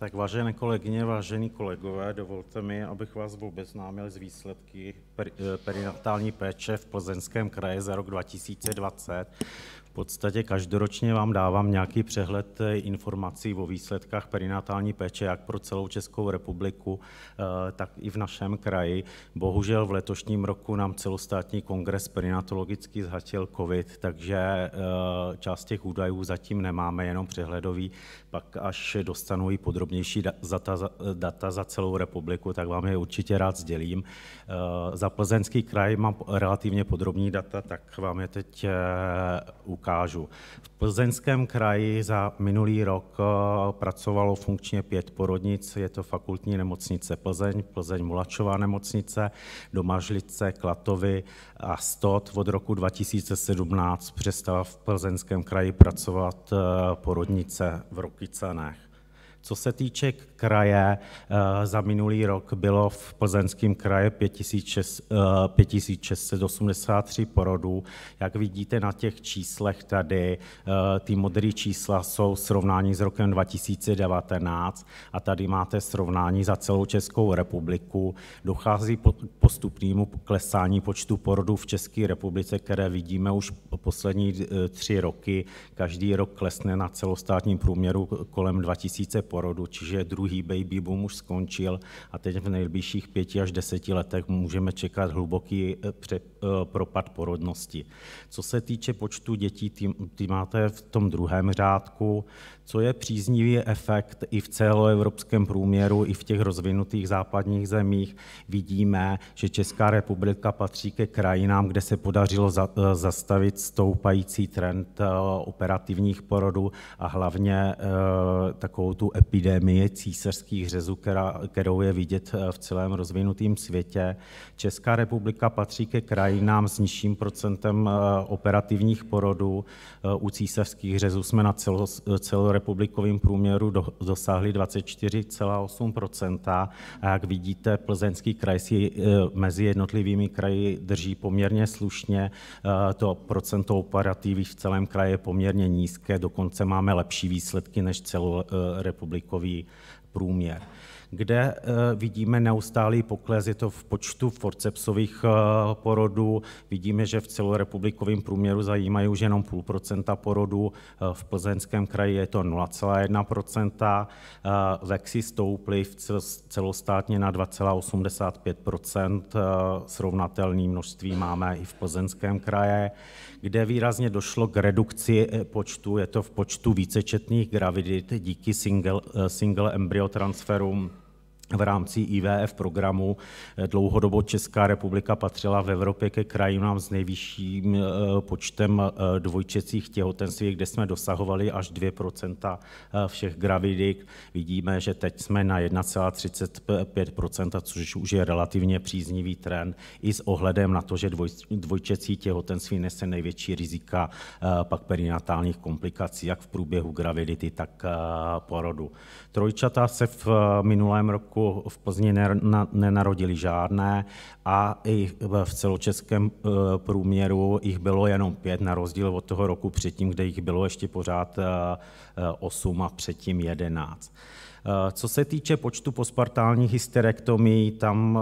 Tak vážené kolegyně, vážení kolegové, dovolte mi, abych vás obeznámil z výsledky eh, perinatální péče v Plzeňském kraji za rok 2020. V podstatě každoročně vám dávám nějaký přehled informací o výsledkách perinatální péče jak pro celou Českou republiku, eh, tak i v našem kraji. Bohužel v letošním roku nám celostátní kongres perinatologický zhatil COVID, takže eh, část těch údajů zatím nemáme, jenom přehledový. Pak až dostanu i podrobnější data, data za celou republiku, tak vám je určitě rád sdělím. Eh, za plzeňský kraj mám relativně podrobní data, tak vám je teď u ukážu. V Plzeňském kraji za minulý rok eh, pracovalo funkčně pět porodnic, je to fakultní nemocnice Plzeň, Plzeň Mulačová nemocnice, Domažlice, Klatovy a Stot. Od roku 2017 přestala v Plzeňském kraji pracovat eh, porodnice v Rokycanech. Co se týče kraje eh, za minulý rok bylo v plzeňském kraji 5683 eh, porodů. Jak vidíte na těch číslech tady, eh, ty modré čísla jsou srovnání s rokem 2019 a tady máte srovnání za celou Českou republiku. Dochází postupnému klesání počtu porodů v České republice, které vidíme už poslední tři roky. Každý rok klesne na celostátním průměru kolem 2000 porodů, čiže druhý druhý baby boom už skončil a teď v nejbližších pěti až deseti letech můžeme čekat hluboký eh, eh, propad porodnosti. Co se týče počtu dětí, ty máte v tom druhém řádku, co je příznivý efekt i v celoevropském průměru, i v těch rozvinutých západních zemích. Vidíme, že Česká republika patří ke krajinám, kde se podařilo eh, zastavit stoupající trend eh, operativních porodů a hlavně eh, takovou tu epidemii císařských řezů, kterou je vidět v celém rozvinutém světě. Česká republika patří ke krajinám s nižším procentem operativních porodů. U císařských řezů jsme na celo, celorepublikové celorepublikovém průměru do, dosáhly 24,8 A jak vidíte, Plzeňský kraj si e, mezi jednotlivými kraji drží poměrně slušně. E, to procento operativy v celém kraji je poměrně nízké, dokonce máme lepší výsledky než celorepublikový e, průměr. Kde eh, vidíme neustálý pokles, je to v počtu forcepsových eh, porodů, vidíme, že v celorepublikovém průměru zajímají už jenom půl procenta porodů, eh, v plzeňském kraji je to 0,1%, vexy stouply v celostátně na 2,85%, srovnatelné množství máme i v plzeňském kraji, kde výrazně došlo k redukci eh, počtu, je to v počtu vícečetných gravidit díky single, eh, single embryo transferům v rámci IVF programu dlouhodobo Česká republika patřila v Evropě ke krajinám s nejvyšším eh, počtem eh, dvojčecích těhotenství, kde jsme dosahovali až 2 eh, všech gravidik. Vidíme, že teď jsme na 1,35 což už je relativně příznivý trend, i s ohledem na to, že dvojčecí těhotenství nese největší rizika pak perinatálních komplikací, jak v průběhu gravidity, tak porodu. Trojčata se v eh, minulém roku v Plzni nenarodili žádné a i v celočeském eh, průměru jich bylo jenom pět, na rozdíl od toho roku předtím, kde jich bylo ještě pořád eh, osm a předtím jedenáct. Co se týče počtu pospartálních hysterektomí, tam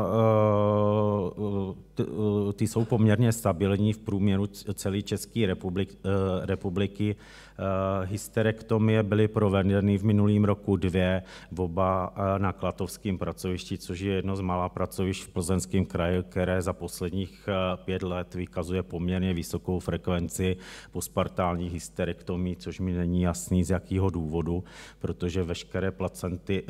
Eh, ty jsou poměrně stabilní v průměru celé České republik, eh, republiky. Eh, hysterektomie byly provedeny v minulém roku dvě, oba na Klatovském pracovišti, což je jedno z malá pracovišť v plzeňském kraji, které za posledních pět let vykazuje poměrně vysokou frekvenci pospartálních hysterektomii, což mi není jasný z jakého důvodu, protože veškeré placenty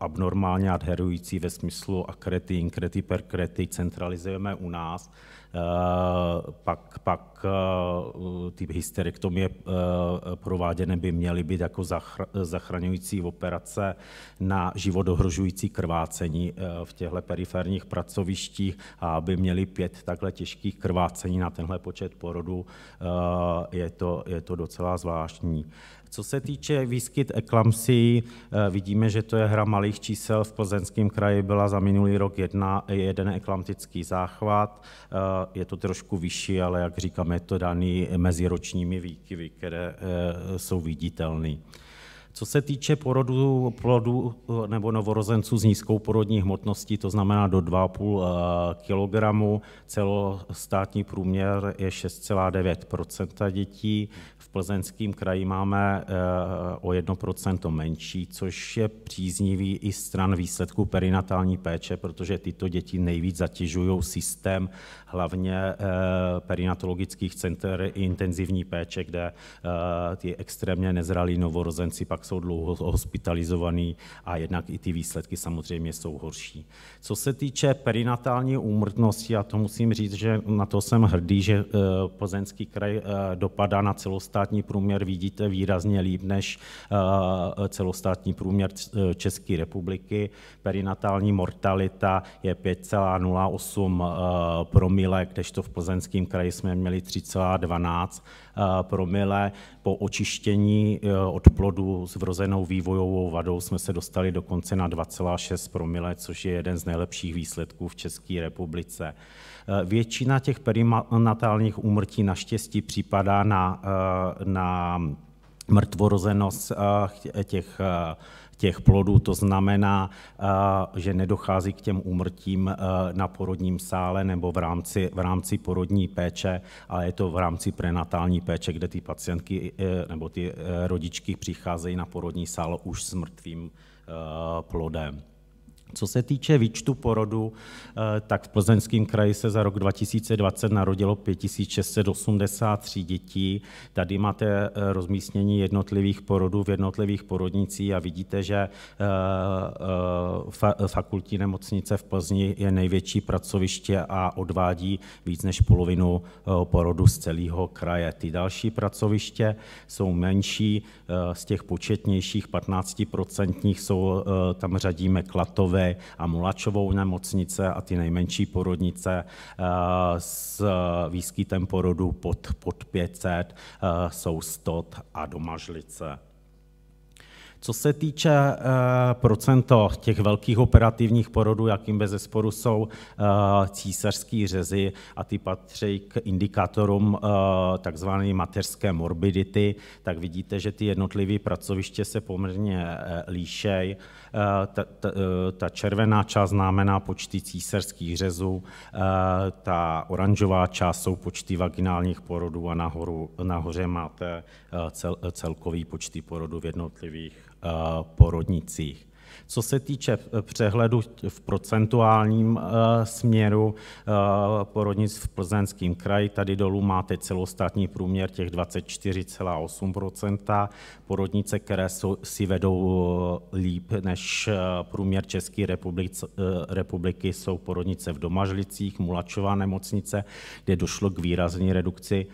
abnormálně adherující ve smyslu akrety, inkrety, perkrety centralizujeme sledujeme u nás, Eh, pak, pak eh, ty hysterektomie eh, prováděné by měly být jako zachraňující operace na život ohrožující krvácení v těchto periferních pracovištích a aby měli pět takhle těžkých krvácení na tenhle počet porodu, je to, je to docela zvláštní. Co se týče výskyt eklamsí, vidíme, že to je hra malých čísel. V plzeňském kraji byla za minulý rok jedna, jeden eklamtický záchvat je to trošku vyšší, ale jak říkáme, je to daný meziročními výkyvy, které eh, jsou viditelné. Co se týče porodu plodu nebo novorozenců s nízkou porodní hmotností, to znamená do 2,5 eh, kg, celostátní průměr je 6,9 dětí. V plzeňském kraji máme eh, o 1 menší, což je příznivý i stran výsledku perinatální péče, protože tyto děti nejvíc zatěžují systém hlavně eh, perinatologických center intenzivní péče, kde ty extrémně nezralí novorozenci pak pak jsou dlouho hospitalizovaní a jednak i ty výsledky samozřejmě jsou horší. Co se týče perinatální úmrtnosti, a to musím říct, že na to jsem hrdý, že eh, plzeňský kraj eh, dopadá na celostátní průměr, vidíte, výrazně líp než eh, celostátní průměr České republiky. Perinatální mortalita je 5,08 promile, kdežto v plzeňském kraji jsme měli 3,12 Eh, promile. Po očištění eh, od plodu s vrozenou vývojovou vadou jsme se dostali dokonce na 2,6 promile, což je jeden z nejlepších výsledků v České republice. Eh, většina těch perinatálních úmrtí naštěstí připadá na, na mrtvorozenost těch těch plodů. To znamená, eh, že nedochází k těm úmrtím eh, na porodním sále nebo v rámci, v rámci porodní péče, ale je to v rámci prenatální péče, kde ty pacientky eh, nebo ty rodičky přicházejí na porodní sál už s mrtvým plodem. Co se týče výčtu porodu, eh, tak v plzeňském kraji se za rok 2020 narodilo 5683 dětí. Tady máte eh, rozmístění jednotlivých porodů v jednotlivých porodnicích a vidíte, že eh, fakultní nemocnice v Plzni je největší pracoviště a odvádí víc než polovinu porodu z celého kraje. Ty další pracoviště jsou menší, z těch početnějších 15% jsou, tam řadíme Klatové, Bílé a Mulačovou nemocnice a ty nejmenší porodnice eh, s výskytem porodu pod, pod 500 eh, jsou Stot a Domažlice. Co se týče eh, procento těch velkých operativních porodů, jakým bez zesporu jsou eh, císařský řezy a ty patří k indikátorům eh, takzvané mateřské morbidity, tak vidíte, že ty jednotlivé pracoviště se poměrně líšejí. Ta, ta, ta červená část znamená počty císařských řezů, ta oranžová část jsou počty vaginálních porodů a nahoru, nahoře máte cel, celkový počty porodů v jednotlivých eh, porodnicích. Co se týče eh, přehledu v procentuálním eh, směru eh, porodnic v plzeňském kraji, tady dolů máte celostátní průměr těch 24,8 porodnice, které si vedou líp než průměr České republiky, jsou porodnice v Domažlicích, Mulačová nemocnice, kde došlo k výrazné redukci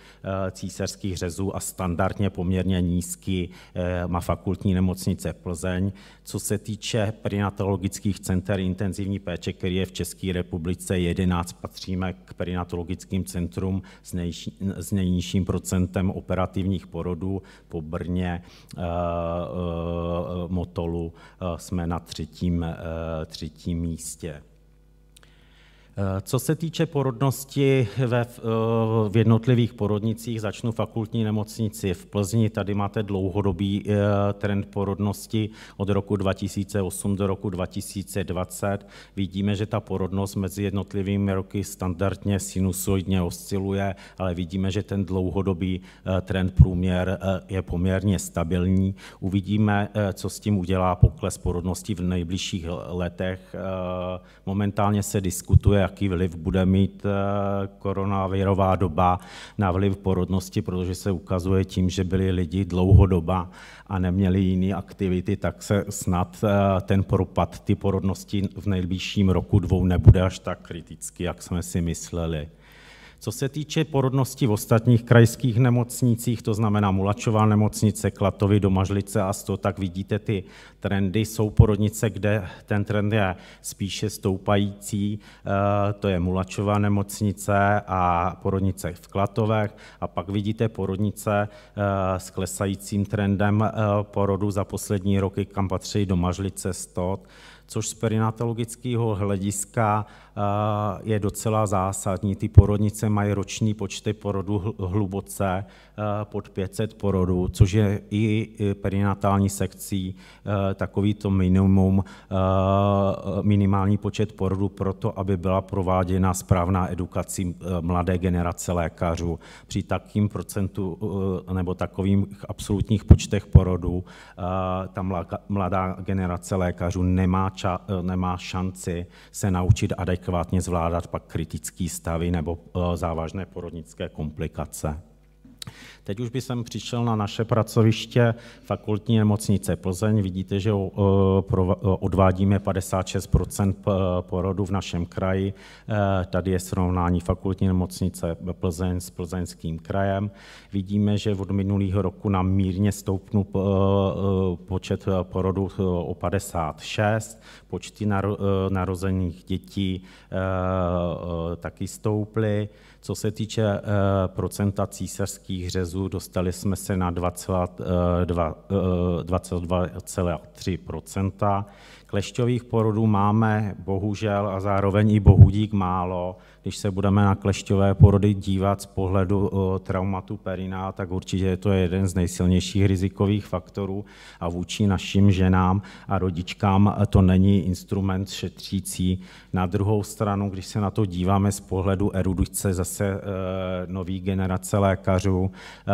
císařských řezů a standardně poměrně nízký má fakultní nemocnice Plzeň. Co se týče týče perinatologických center intenzivní péče, který je v České republice 11, patříme k perinatologickým centrum s, nejší, s nejnižším procentem operativních porodů. Po Brně, eh, eh, Motolu eh, jsme na třetím, eh, třetím místě. Co se týče porodnosti ve, v jednotlivých porodnicích, začnu fakultní nemocnici v Plzni. Tady máte dlouhodobý eh, trend porodnosti od roku 2008 do roku 2020. Vidíme, že ta porodnost mezi jednotlivými roky standardně sinusoidně osciluje, ale vidíme, že ten dlouhodobý eh, trend průměr eh, je poměrně stabilní. Uvidíme, co s tím udělá pokles porodnosti v nejbližších letech. Momentálně se diskutuje jaký vliv bude mít eh, koronavirová doba na vliv porodnosti, protože se ukazuje tím, že byli lidi dlouhodoba a neměli jiné aktivity, tak se snad eh, ten propad ty porodnosti v nejbližším roku dvou nebude až tak kritický, jak jsme si mysleli. Co se týče porodnosti v ostatních krajských nemocnicích, to znamená Mulačová nemocnice, Klatovy, Domažlice a Sto, tak vidíte ty trendy. Jsou porodnice, kde ten trend je spíše stoupající, eh, to je Mulačová nemocnice a porodnice v Klatovech. A pak vidíte porodnice eh, s klesajícím trendem eh, porodu za poslední roky, kam patří Domažlice, Stot, což z perinatologického hlediska je docela zásadní. Ty porodnice mají roční počty porodů hluboce e, pod 500 porodů, což je i perinatální sekcí e, takovýto minimum, e, minimální počet porodů to, aby byla prováděna správná edukací mladé generace lékařů. Při takým procentu nebo takových absolutních počtech porodů ta mladá generace lékařů nemá, ča, nemá šanci se naučit adekvátně adekvátně zvládat pak kritický stavy nebo eh, závažné porodnické komplikace. Teď už by jsem přišel na naše pracoviště fakultní nemocnice Plzeň. Vidíte, že uh, uh, odvádíme 56 uh, porodu v našem kraji. Tady je srovnání fakultní nemocnice Plzeň s plzeňským krajem. Vidíme, že od minulého roku nám mírně stoupnul počet porodů o 56, počty narozených dětí taky stouply. Co se týče procenta císařských řezů, kurzu, dostali jsme se na 22,3 eh, eh, Klešťových porodů máme bohužel a zároveň i bohudík málo když se budeme na klešťové porody dívat z pohledu traumatu perina, tak určitě je to jeden z nejsilnějších rizikových faktorů a vůči našim ženám a rodičkám to není instrument šetřící. Na druhou stranu, když se na to díváme z pohledu erudice zase e, nový generace lékařů, e,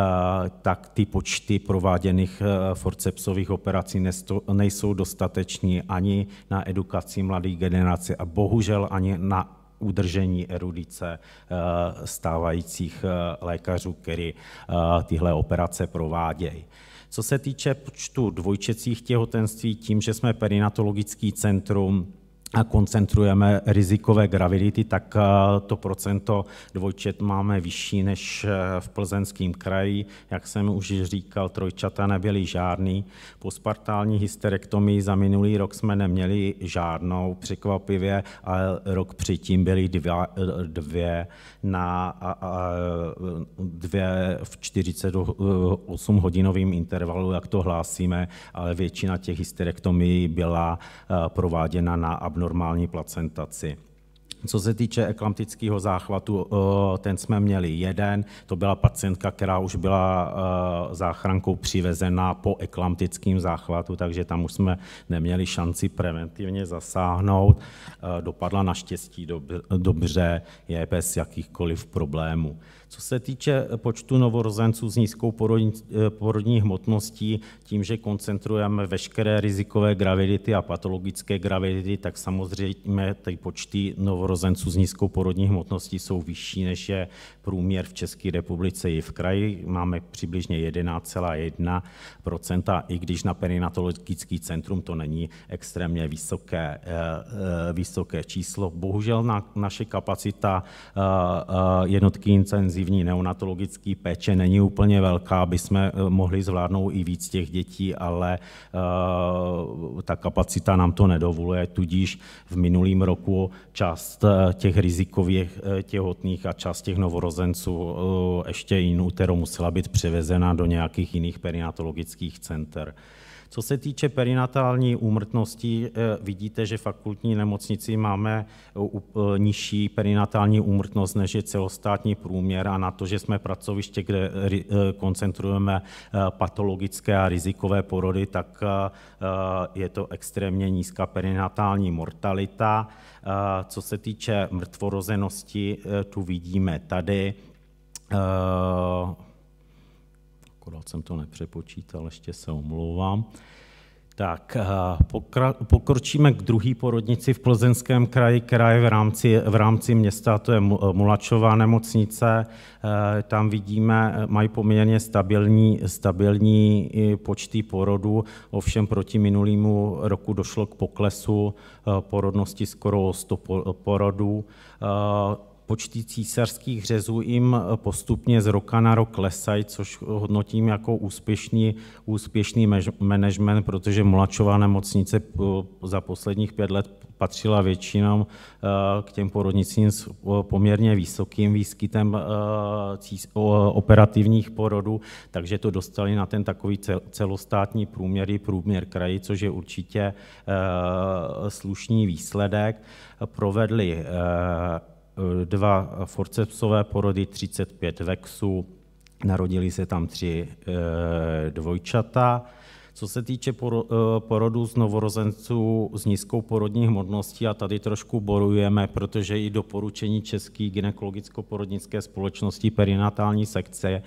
tak ty počty prováděných e, forcepsových operací nejsou dostateční ani na edukaci mladé generace a bohužel ani na udržení erudice eh, stávajících eh, lékařů, který eh, tyhle operace provádějí. Co se týče počtu dvojčecích těhotenství, tím, že jsme perinatologický centrum, a koncentrujeme rizikové gravidity, tak eh, to procento dvojčet máme vyšší než eh, v plzeňském kraji. Jak jsem už říkal, trojčata nebyly žádný. spartální hysterektomii za minulý rok jsme neměli žádnou, překvapivě, ale rok předtím byly dvě, dvě, na, a, a, dvě v 48 hodinovém intervalu, jak to hlásíme, ale většina těch hysterektomií byla eh, prováděna na abnormální normální placentaci. Co se týče eklamtického záchvatu, eh, ten jsme měli jeden, to byla pacientka, která už byla eh, záchrankou přivezená po eklamtickém záchvatu, takže tam už jsme neměli šanci preventivně zasáhnout. Eh, dopadla naštěstí dobře, je bez jakýchkoliv problémů. Co se týče počtu novorozenců s nízkou porodní, porodní hmotností, tím, že koncentrujeme veškeré rizikové gravidity a patologické gravidity, tak samozřejmě ty počty novorozenců novorozenců s nízkou porodní hmotností jsou vyšší, než je průměr v České republice i v kraji. Máme přibližně 11,1 i když na perinatologický centrum to není extrémně vysoké, eh, eh, vysoké číslo. Bohužel na, naše kapacita eh, jednotky intenzivní neonatologické péče není úplně velká, aby jsme mohli zvládnout i víc těch dětí, ale ta kapacita nám to nedovoluje, tudíž v minulém roku část těch rizikových eh, těhotných a část těch novorozenců eh, ještě in utero musela být převezena do nějakých jiných perinatologických center. Co se týče perinatální úmrtnosti, eh, vidíte, že fakultní nemocnici máme eh, eh, nižší perinatální úmrtnost, než je celostátní průměr a na to, že jsme pracoviště, kde koncentrujeme patologické a rizikové porody, tak je to extrémně nízká perinatální mortalita. Co se týče mrtvorozenosti, tu vidíme tady akorát jsem to nepřepočítal, ještě se omlouvám. Tak eh, pokročíme k druhé porodnici v Plzeňském kraji, která je v rámci, v rámci města, to je Mulačová nemocnice. Eh, tam vidíme, eh, mají poměrně stabilní, stabilní počty porodů, ovšem proti minulému roku došlo k poklesu porodnosti skoro 100 porodů počty císařských řezů jim postupně z roka na rok klesají, což hodnotím jako úspěšný, úspěšný management, protože Mulačová nemocnice za posledních pět let patřila většinou eh, k těm porodnicím s eh, poměrně vysokým výskytem eh, operativních porodů, takže to dostali na ten takový celostátní průměr i průměr kraji, což je určitě slušný výsledek. Provedli Eh, dva forcepsové porody, 35 vexů, narodili se tam tři eh, dvojčata. Co se týče eh, porodu z novorozenců s nízkou porodní hmotností, a tady trošku borujeme, protože i doporučení České gynekologicko-porodnické společnosti perinatální sekce eh,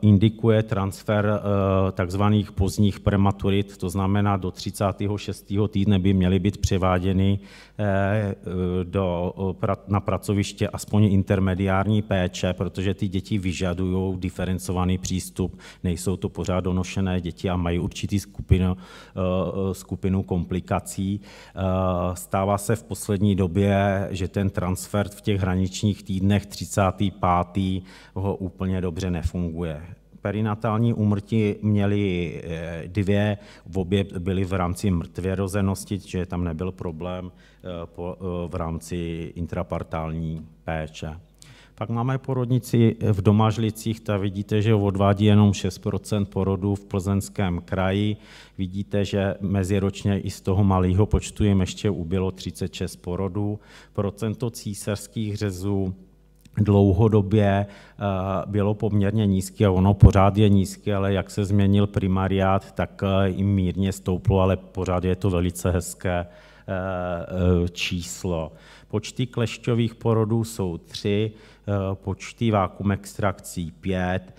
indikuje transfer eh, takzvaných pozdních prematurit, to znamená do 36. týdne by měly být převáděny do, na pracoviště aspoň intermediární péče, protože ty děti vyžadují diferencovaný přístup, nejsou to pořád donošené děti děti a mají určitý skupinu, eh, skupinu komplikací. Eh, stává se v poslední době, že ten transfer v těch hraničních týdnech 35. ho úplně dobře nefunguje perinatální úmrtí měli eh, dvě, v obě byly v rámci mrtvěrozenosti, že tam nebyl problém v rámci intrapartální péče. Pak máme porodnici v Domažlicích, ta vidíte, že odvádí jenom 6% porodů v plzeňském kraji. Vidíte, že meziročně i z toho malého počtu jim ještě ubylo 36 porodů. Procento císařských řezů dlouhodobě eh, bylo poměrně nízké, ono pořád je nízké, ale jak se změnil primariát, tak eh, i mírně stouplo, ale pořád je to velice hezké eh, číslo. Počty klešťových porodů jsou tři, Eh, počty vákum extrakcí 5, eh,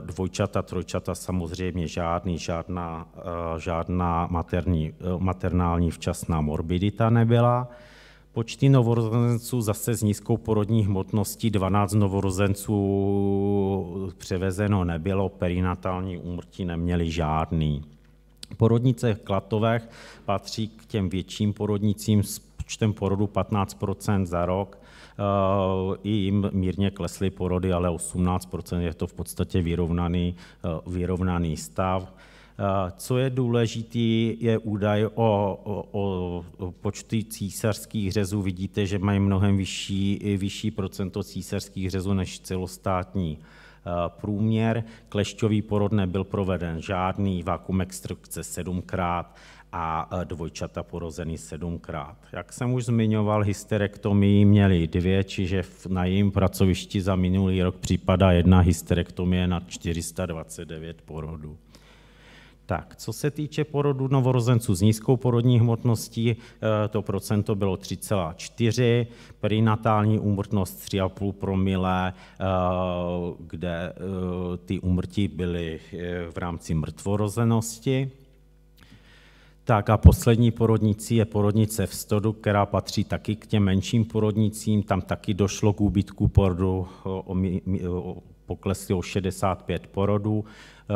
dvojčata, trojčata samozřejmě žádný, žádná, eh, žádná materní, maternální včasná morbidita nebyla. Počty novorozenců zase s nízkou porodní hmotností 12 novorozenců převezeno nebylo, perinatální úmrtí neměli žádný. Porodnice v Klatovech patří k těm větším porodnicím s počtem porodu 15 za rok i jim mírně klesly porody, ale 18 je to v podstatě vyrovnaný, eh, vyrovnaný stav. Eh, co je důležitý, je údaj o, o, o počty císařských řezů. Vidíte, že mají mnohem vyšší, vyšší procento císařských řezů než celostátní eh, průměr. Klešťový porod nebyl proveden žádný, vakuum extrakce sedmkrát a e, dvojčata porozený sedmkrát. Jak jsem už zmiňoval, hysterektomii měli dvě, čiže na jejím pracovišti za minulý rok připadá jedna hysterektomie na 429 porodů. Tak, co se týče porodu novorozenců s nízkou porodní hmotností, e, to procento bylo 3,4, perinatální úmrtnost 3,5 promile, e, kde ty úmrtí byly v rámci mrtvorozenosti. Tak a poslední porodnicí je porodnice v Stodu, která patří taky k těm menším porodnicím. Tam taky došlo k úbytku porodu, o, o, o 65 porodů. E,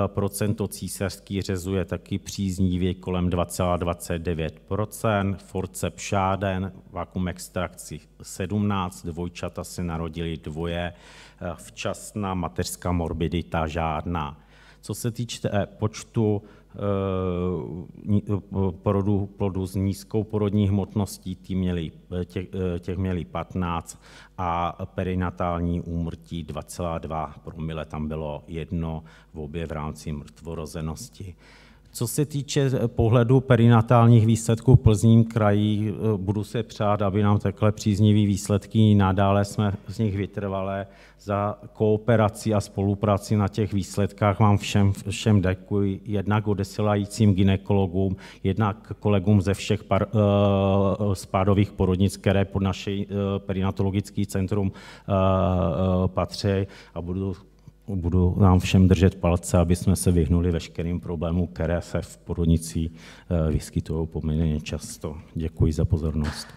procento císařský řezu je taky příznivě kolem 2,29 Forcep pšáden, vakuum extrakci 17, dvojčata se narodili dvoje, e, včasná mateřská morbidita žádná. Co se týče e, počtu Eh, porodu plodu s nízkou porodní hmotností, tí měli, eh, těch, eh, těch měli 15 a perinatální úmrtí 2,2 promile, tam bylo jedno v obě v rámci mrtvorozenosti. Co se týče eh, pohledu perinatálních výsledků v Plzním kraji, eh, budu se přát, aby nám takhle příznivý výsledky nadále jsme z nich vytrvalé. Za kooperaci a spolupráci na těch výsledkách vám všem, všem děkuji, jednak odesilajícím ginekologům, jednak kolegům ze všech par, uh, spádových porodnic, které pod naše uh, perinatologické centrum uh, patří a budu budu nám všem držet palce, aby jsme se vyhnuli veškerým problémům, které se v porodnicí eh, vyskytují poměrně často. Děkuji za pozornost.